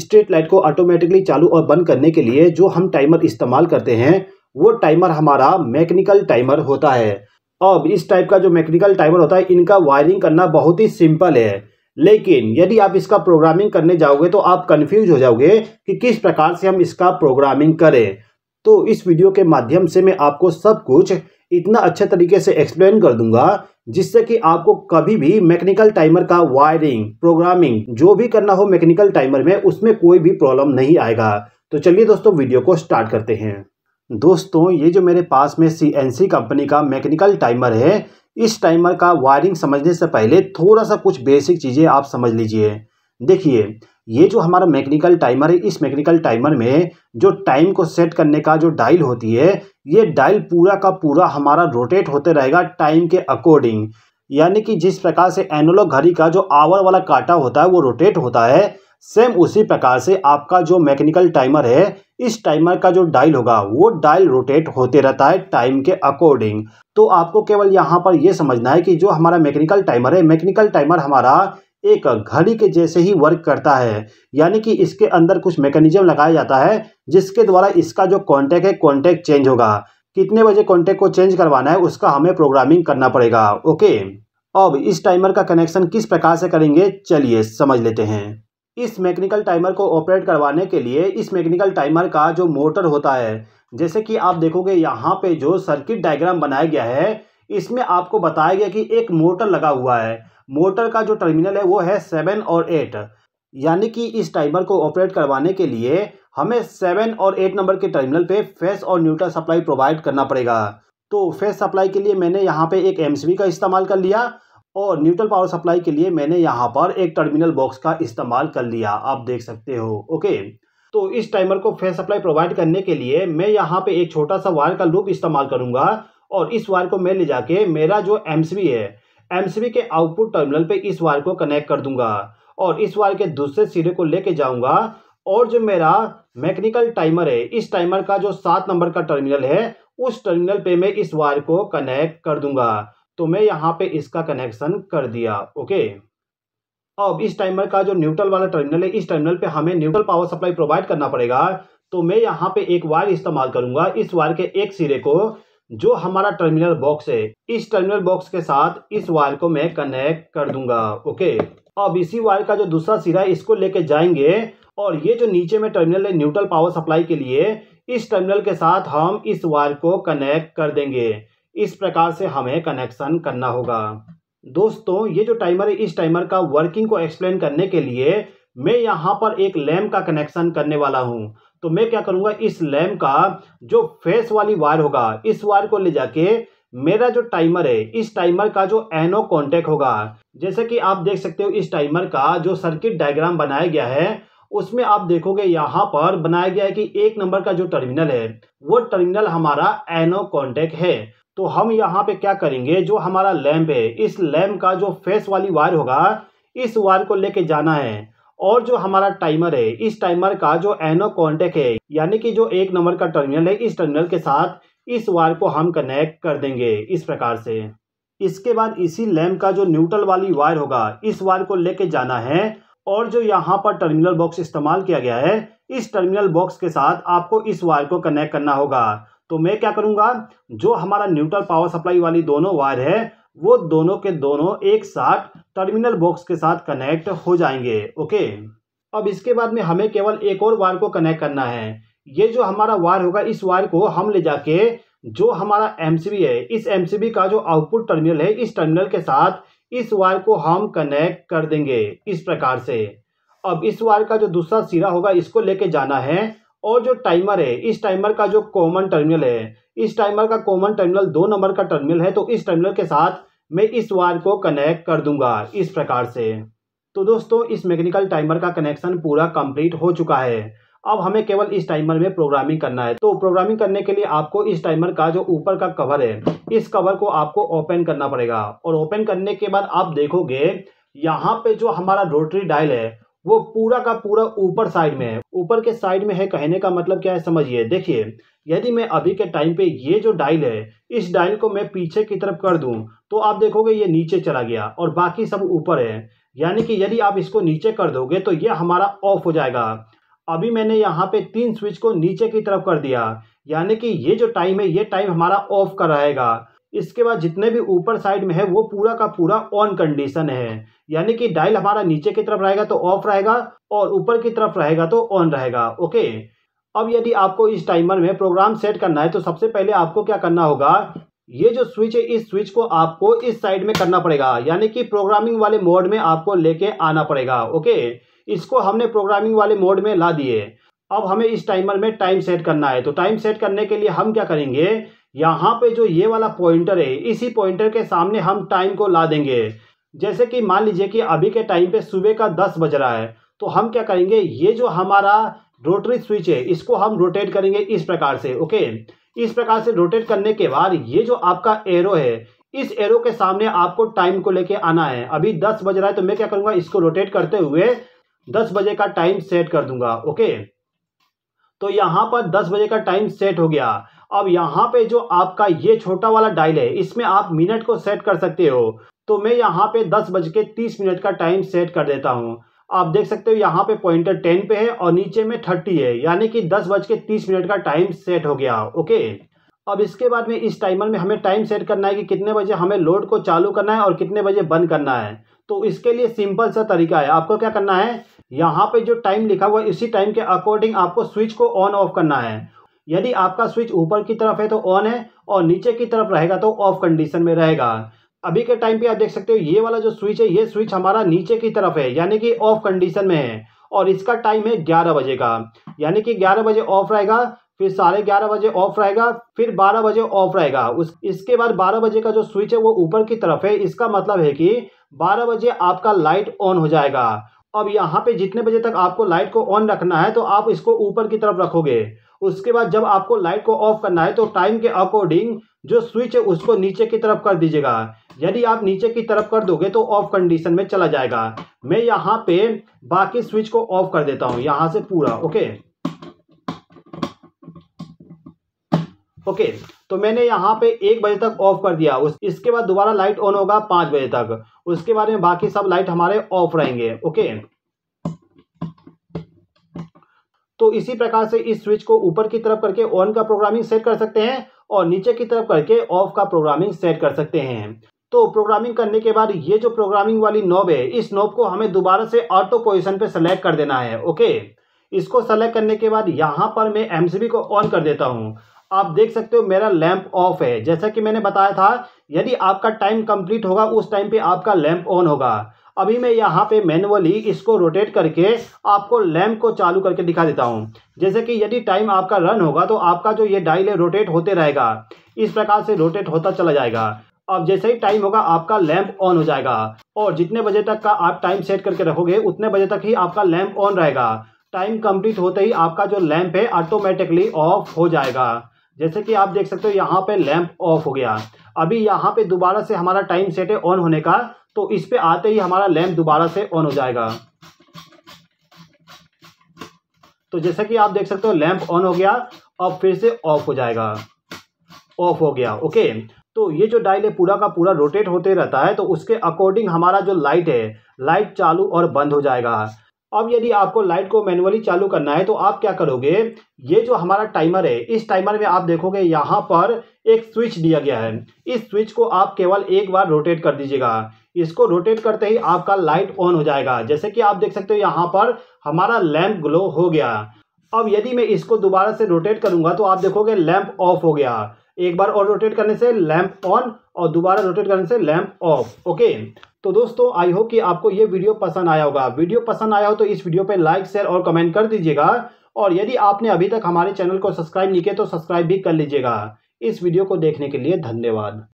street light को automatically चालू और बंद करने के लिए जो हम टाइमर इस्तेमाल करते हैं वो टाइमर हमारा मैकेनिकल टाइमर होता है अब इस टाइप का जो मैकेनिकल टाइमर होता है इनका वायरिंग करना बहुत ही सिंपल है लेकिन यदि आप इसका प्रोग्रामिंग करने जाओगे तो आप कन्फ्यूज हो जाओगे कि किस प्रकार से हम इसका प्रोग्रामिंग करें तो इस वीडियो के माध्यम से मैं आपको सब कुछ इतना अच्छे तरीके से एक्सप्लेन कर दूंगा जिससे कि आपको कभी भी मैकेनिकल टाइमर का वायरिंग प्रोग्रामिंग जो भी करना हो मैकेनिकल टाइमर में उसमें कोई भी प्रॉब्लम नहीं आएगा तो चलिए दोस्तों वीडियो को स्टार्ट करते हैं दोस्तों ये जो मेरे पास में सी कंपनी का मैकेनिकल टाइमर है इस टाइमर का वायरिंग समझने से पहले थोड़ा सा कुछ बेसिक चीज़ें आप समझ लीजिए देखिए ये जो हमारा मैकेनिकल टाइमर है इस मैकेनिकल टाइमर में जो टाइम को सेट करने का जो डायल होती है ये डायल पूरा का पूरा हमारा रोटेट होते रहेगा टाइम के अकॉर्डिंग यानी कि जिस प्रकार से एनोलॉग घड़ी का जो आवर वाला काटा होता है वो रोटेट होता है सेम उसी प्रकार से आपका जो मैकेनिकल टाइमर है इस टाइमर का जो डायल होगा वो डायल रोटेट होते रहता है टाइम के अकॉर्डिंग तो आपको केवल यहाँ पर यह समझना है कि जो हमारा मैकेनिकल टाइमर है मैकेनिकल टाइमर हमारा एक घड़ी के जैसे ही वर्क करता है यानी कि इसके अंदर कुछ मैकेनिज्म लगाया जाता है जिसके द्वारा इसका जो कॉन्टैक्ट है कॉन्टैक्ट चेंज होगा कितने बजे कॉन्टैक्ट को चेंज करवाना है उसका हमें प्रोग्रामिंग करना पड़ेगा ओके अब इस टाइमर का कनेक्शन किस प्रकार से करेंगे चलिए समझ लेते हैं इस मैकेनिकल टाइमर को ऑपरेट करवाने के लिए इस मैकेनिकल टाइमर का जो मोटर होता है जैसे कि आप देखोगे यहाँ पे जो सर्किट डायग्राम बनाया गया है इसमें आपको बताया गया कि एक मोटर लगा हुआ है मोटर का जो टर्मिनल है वो है सेवन और एट यानी कि इस टाइमर को ऑपरेट करवाने के लिए हमें सेवन और एट नंबर के टर्मिनल पे फेस और न्यूट्रल सप्लाई प्रोवाइड करना पड़ेगा तो फेस सप्लाई के लिए मैंने यहाँ पे एक एम का इस्तेमाल कर लिया और न्यूट्रल पावर सप्लाई के लिए मैंने यहाँ पर एक टर्मिनल बॉक्स का इस्तेमाल कर लिया आप देख सकते हो ओके तो इस टाइमर को फेस सप्लाई प्रोवाइड करने के लिए मैं यहाँ पे एक छोटा सा वायर का लूप इस्तेमाल करूंगा और इस वायर को मैं ले जाके मेरा जो एम है एमसीबी के आउटपुट टर्मिनल पे इस वायर को कनेक्ट कर दूंगा और इस वायर के दूसरे सिरे को लेके जाऊंगा और जो मेरा मैकेनिकल टाइमर है इस टाइमर का जो सात नंबर का टर्मिनल है उस टर्मिनल पे मैं इस वायर को कनेक्ट कर दूंगा तो मैं यहाँ पे इसका कनेक्शन कर दिया ओके अब इस टाइमर का जो न्यूट्रल वाला टर्मिनल है इस टर्मिनल पे हमें न्यूट्रल पावर सप्लाई प्रोवाइड करना पड़ेगा तो मैं यहाँ पे एक वायर इस्तेमाल करूंगा इस वायर के एक सिरे को जो हमारा टर्मिनल बॉक्स है इस टर्मिनल बॉक्स के साथ इस वायर को मैं कनेक्ट कर दूंगा ओके अब इसी वायर का जो दूसरा सिरा है इसको लेके जाएंगे और ये जो नीचे में टर्मिनल है न्यूट्रल पावर सप्लाई के लिए इस टर्मिनल के साथ हम इस वायर को कनेक्ट कर देंगे इस प्रकार से हमें कनेक्शन करना होगा दोस्तों ये जो टाइमर है इस टाइमर का वर्किंग को एक्सप्लेन करने के लिए मैं यहाँ पर एक लैम्प का कनेक्शन करने वाला हूँ तो मैं क्या करूंगा इस लैम्प का जो फेस वाली वायर होगा इस वायर को ले जाके मेरा जो टाइमर है इस टाइमर का जो एनो कॉन्टेक्ट होगा जैसे कि आप देख सकते हो इस टाइमर का जो सर्किट डायग्राम बनाया गया है उसमें आप देखोगे यहाँ पर बनाया गया है कि एक नंबर का जो टर्मिनल है वो टर्मिनल हमारा एनो कॉन्टेक्ट है तो हम यहाँ पे क्या करेंगे जो हमारा लैम्प है इस लैम्प का जो फेस वाली वायर होगा इस वायर को लेके जाना है और जो हमारा टाइमर है इस टाइमर का जो एनो कॉन्टेक्ट है यानी कि जो एक नंबर का टर्मिनल है इस टर्मिनल के साथ इस वायर को हम कनेक्ट कर देंगे इस प्रकार से इसके बाद इसी लैम्प का जो न्यूट्रल वाली वायर होगा इस वायर को लेके जाना है और जो यहाँ पर टर्मिनल बॉक्स इस्तेमाल किया गया है इस टर्मिनल बॉक्स के साथ आपको इस वायर को कनेक्ट करना होगा तो मैं क्या करूँगा जो हमारा न्यूट्रल पावर सप्लाई वाली दोनों वायर है वो दोनों के दोनों एक साथ टर्मिनल बॉक्स के साथ कनेक्ट हो जाएंगे ओके अब इसके बाद में हमें केवल एक और वायर को कनेक्ट करना है ये जो हमारा वायर होगा इस वायर को हम ले जाके जो हमारा एम है इस एम का जो आउटपुट टर्मिनल है इस टर्मिनल के साथ इस वायर को हम कनेक्ट कर देंगे इस प्रकार से अब इस वायर का जो दूसरा सिरा होगा इसको लेके जाना है और जो टाइमर है इस टाइमर का जो कॉमन टर्मिनल है इस टाइमर का कॉमन टर्मिनल दो नंबर का टर्मिनल है तो इस टर्मिनल के साथ मैं इस वायर को कनेक्ट कर दूंगा इस प्रकार से तो दोस्तों इस मैकेनिकल टाइमर का कनेक्शन पूरा कंप्लीट हो चुका है अब हमें केवल इस टाइमर में प्रोग्रामिंग करना है तो प्रोग्रामिंग करने के लिए आपको इस टाइमर का जो ऊपर का कवर है इस कवर को आपको ओपन करना पड़ेगा और ओपन करने के बाद आप देखोगे यहाँ पे जो हमारा रोटरी डायल है वो पूरा का पूरा ऊपर साइड में है ऊपर के साइड में है कहने का मतलब क्या है समझिए देखिए यदि मैं अभी के टाइम पे ये जो डायल है इस डायल को मैं पीछे की तरफ कर दूं तो आप देखोगे ये नीचे चला गया और बाकी सब ऊपर है यानी कि यदि आप इसको नीचे कर दोगे तो ये हमारा ऑफ हो जाएगा अभी मैंने यहाँ पे तीन स्विच को नीचे की तरफ कर दिया यानी कि ये जो टाइम है ये टाइम हमारा ऑफ कर रहेगा इसके बाद जितने भी ऊपर साइड में है वो पूरा का पूरा ऑन कंडीशन है यानी कि डायल हमारा नीचे की तरफ रहेगा तो ऑफ रहेगा और ऊपर की तरफ रहेगा तो ऑन रहेगा ओके अब यदि आपको इस टाइमर में प्रोग्राम सेट करना है तो सबसे पहले आपको क्या करना होगा ये जो स्विच है इस स्विच को आपको इस साइड में करना पड़ेगा यानी कि प्रोग्रामिंग वाले मोड में आपको लेके आना पड़ेगा ओके इसको हमने प्रोग्रामिंग वाले मोड में ला दिए अब हमें इस टाइमर में टाइम सेट करना है तो टाइम सेट करने के लिए हम क्या करेंगे यहाँ पे जो ये वाला पॉइंटर है इसी पॉइंटर के सामने हम टाइम को ला देंगे जैसे कि मान लीजिए कि अभी के टाइम पे सुबह का दस बज रहा है तो हम क्या करेंगे ये जो हमारा रोटरी स्विच है इसको हम रोटेट करेंगे इस प्रकार से ओके इस प्रकार से रोटेट करने के बाद ये जो आपका एरो है इस एरो के सामने आपको टाइम को लेके आना है अभी दस बज रहा है तो मैं क्या करूंगा इसको रोटेट करते हुए दस बजे का टाइम सेट कर दूंगा ओके तो यहां पर दस बजे का टाइम सेट हो गया अब यहाँ पे जो आपका ये छोटा वाला डायल है इसमें आप मिनट को सेट कर सकते हो तो मैं यहाँ पे दस बज के तीस मिनट का टाइम सेट कर देता हूँ आप देख सकते हो यहाँ पे पॉइंटर टेन पे है और नीचे में थर्टी है यानी कि दस बज के तीस मिनट का टाइम सेट हो गया ओके अब इसके बाद में इस टाइमर में हमें टाइम सेट करना है कि कितने बजे हमें लोड को चालू करना है और कितने बजे बंद करना है तो इसके लिए सिंपल सा तरीका है आपको क्या करना है यहाँ पे जो टाइम लिखा हुआ है इसी टाइम के अकॉर्डिंग आपको स्विच को ऑन ऑफ करना है यदि आपका स्विच ऊपर की तरफ है तो ऑन है और नीचे की तरफ रहेगा तो ऑफ कंडीशन में रहेगा अभी के टाइम पे आप देख सकते हो ये वाला जो स्विच है ये स्विच हमारा नीचे की तरफ है यानी कि ऑफ कंडीशन में है और इसका टाइम है ग्यारह बजे का यानी कि ग्यारह बजे ऑफ रहेगा फिर साढ़े ग्यारह बजे ऑफ रहेगा फिर बारह बजे ऑफ रहेगा उस इसके बाद बारह बजे का जो स्विच है वो ऊपर की तरफ है इसका मतलब है कि बारह बजे आपका लाइट ऑन हो जाएगा अब यहाँ पे जितने बजे तक आपको लाइट को ऑन रखना है तो आप इसको ऊपर की तरफ रखोगे उसके बाद जब आपको लाइट को ऑफ करना है तो टाइम के अकॉर्डिंग जो स्विच है उसको नीचे की तरफ कर दीजिएगा यदि आप नीचे की तरफ कर दोगे तो ऑफ कंडीशन में चला जाएगा मैं यहाँ पे बाकी स्विच को ऑफ कर देता हूँ यहाँ से पूरा ओके ओके तो मैंने यहाँ पे एक बजे तक ऑफ कर दिया उस इसके बाद दोबारा लाइट ऑन होगा पाँच बजे तक उसके बाद में बाकी सब लाइट हमारे ऑफ रहेंगे ओके तो इसी प्रकार से इस स्विच को ऊपर की तरफ करके ऑन का प्रोग्रामिंग सेट कर सकते हैं और नीचे की तरफ करके ऑफ का प्रोग्रामिंग सेट कर सकते हैं तो प्रोग्रामिंग करने के बाद ये जो प्रोग्रामिंग वाली नॉब है इस नॉब को हमें दोबारा से ऑटो पोजिशन पे सेलेक्ट कर देना है ओके इसको सेलेक्ट करने के बाद यहाँ पर मैं एम को ऑन कर देता हूँ आप देख सकते हो मेरा लैंप ऑफ है जैसा कि मैंने बताया था यदि आपका टाइम कंप्लीट होगा उस टाइम पे आपका लैंप ऑन होगा अभी मैं यहाँ पे मैनुअली इसको रोटेट करके आपको लैम्प को चालू करके दिखा देता हूँ जैसे कि यदि टाइम आपका रन होगा तो आपका जो ये डाइल है रोटेट होते रहेगा इस प्रकार से रोटेट होता चला जाएगा अब जैसे ही टाइम होगा आपका लैंप ऑन हो जाएगा और जितने बजे तक का आप टाइम सेट करके रखोगे उतने बजे तक ही आपका लैंप ऑन रहेगा टाइम कंप्लीट होते ही आपका जो लैंप है ऑटोमेटिकली ऑफ हो जाएगा जैसे कि आप देख सकते हो यहाँ पे लैंप ऑफ हो गया अभी यहाँ पे दोबारा से हमारा टाइम सेट है ऑन होने का तो इस पर आते ही हमारा लैम्प दोबारा से ऑन हो जाएगा तो जैसा कि आप देख सकते हो लैम्प ऑन हो गया और फिर से ऑफ हो जाएगा ऑफ हो गया ओके तो ये जो डायल है पूरा का पूरा रोटेट होते रहता है तो उसके अकॉर्डिंग हमारा जो लाइट है लाइट चालू और बंद हो जाएगा अब यदि आपको लाइट को मैनुअली चालू करना है तो आप क्या करोगे ये जो हमारा टाइमर है इस टाइमर में आप देखोगे यहाँ पर एक स्विच दिया गया है इस स्विच को आप केवल एक बार रोटेट कर दीजिएगा इसको रोटेट करते ही आपका लाइट ऑन हो जाएगा जैसे कि आप देख सकते हो यहाँ पर हमारा लैम्प ग्लो हो गया अब यदि मैं इसको दोबारा से रोटेट करूंगा तो आप देखोगे लैंप ऑफ हो गया एक बार और रोटेट करने से लैंप ऑन और दोबारा रोटेट करने से लैंप ऑफ ओके तो दोस्तों आई होप कि आपको ये वीडियो पसंद आया होगा वीडियो पसंद आया हो तो इस वीडियो पे लाइक शेयर और कमेंट कर दीजिएगा और यदि आपने अभी तक हमारे चैनल को सब्सक्राइब नहीं किया तो सब्सक्राइब भी कर लीजिएगा इस वीडियो को देखने के लिए धन्यवाद